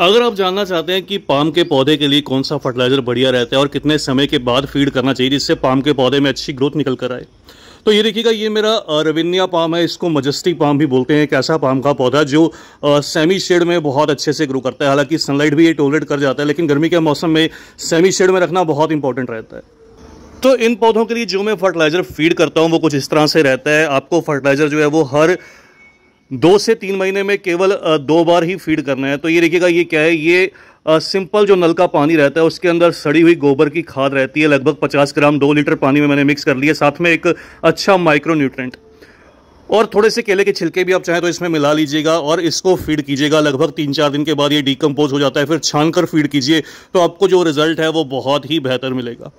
अगर आप जानना चाहते हैं कि पाम के पौधे के लिए कौन सा फर्टिलाइजर बढ़िया रहता है और कितने समय के बाद फीड करना चाहिए जिससे पाम के पौधे में अच्छी ग्रोथ निकल कर आए तो ये देखिएगा ये मेरा रविन्या पाम है इसको मजेस्टिक पाम भी बोलते हैं एक ऐसा पाम का पौधा जो सेमी शेड में बहुत अच्छे से ग्रो करता है हालांकि सनलाइट भी ये टोलरेट कर जाता है लेकिन गर्मी के मौसम में सेमी शेड में रखना बहुत इंपॉर्टेंट रहता है तो इन पौधों के लिए जो मैं फर्टिलाइज़र फीड करता हूँ वो कुछ इस तरह से रहता है आपको फर्टिलाइज़र जो है वो हर दो से तीन महीने में केवल दो बार ही फीड करना है तो ये देखिएगा ये क्या है ये सिंपल जो नल का पानी रहता है उसके अंदर सड़ी हुई गोबर की खाद रहती है लगभग 50 ग्राम दो लीटर पानी में मैंने मिक्स कर लिया साथ में एक अच्छा माइक्रो न्यूट्रेंट और थोड़े से केले के छिलके भी आप चाहें तो इसमें मिला लीजिएगा और इसको फीड कीजिएगा लगभग तीन चार दिन के बाद ये डिकम्पोज हो जाता है फिर छान कर फीड कीजिए तो आपको जो रिजल्ट है वो बहुत ही बेहतर मिलेगा